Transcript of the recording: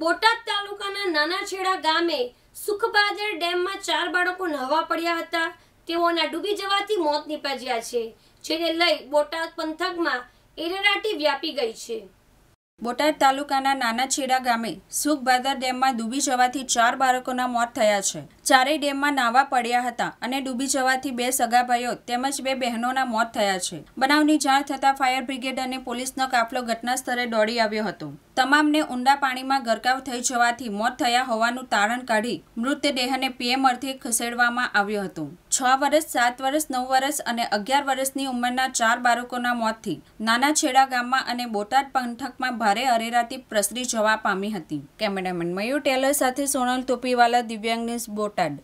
બોટાદ તાલુકાના નાનાછેડા ગામે સુખબાદર ડેમમાં ચાર બાળકો નહવા પડ્યા હતા તેઓના ડૂબી જવાથી મોત નીપજ્યા છે જેને લઈ બોટાદ પંથકમાં એરેરાટી વ્યાપી ગઈ છે બોટાદ તાલુકાના નાનાછેડા ગામે સુખભાદર ડેમમાં ડૂબી જવાથી ચાર બાળકોના મોત થયા છે ચારેય ડેમમાં નાવા પડ્યા હતા અને ડૂબી જવાથી બે સગાભાઈઓ તેમજ બે બહેનોના મોત થયા છે બનાવની જાણ થતાં ફાયર બ્રિગેડ અને પોલીસનો કાફલો ઘટના સ્થળે દોડી આવ્યો હતો તમામને ઊંડા પાણીમાં ગરકાવ થઈ જવાથી મોત થયા હોવાનું તારણ કાઢી મૃતદેહને પીએમ અર્થે ખસેડવામાં આવ્યો હતું છ વર્ષ સાત વર્ષ નવ વર્ષ અને અગિયાર વર્ષની ઉંમરના ચાર બાળકોના મોતથી નાના છેડા ગામમાં અને બોટાદ પંથકમાં ભારે અરેરાતી પ્રસરી જવા પામી હતી કેમેરામેન મયુર ટેલર સાથે સોનલ તોપીવાલા દિવ્યાંગ ન્યૂઝ બોટાદ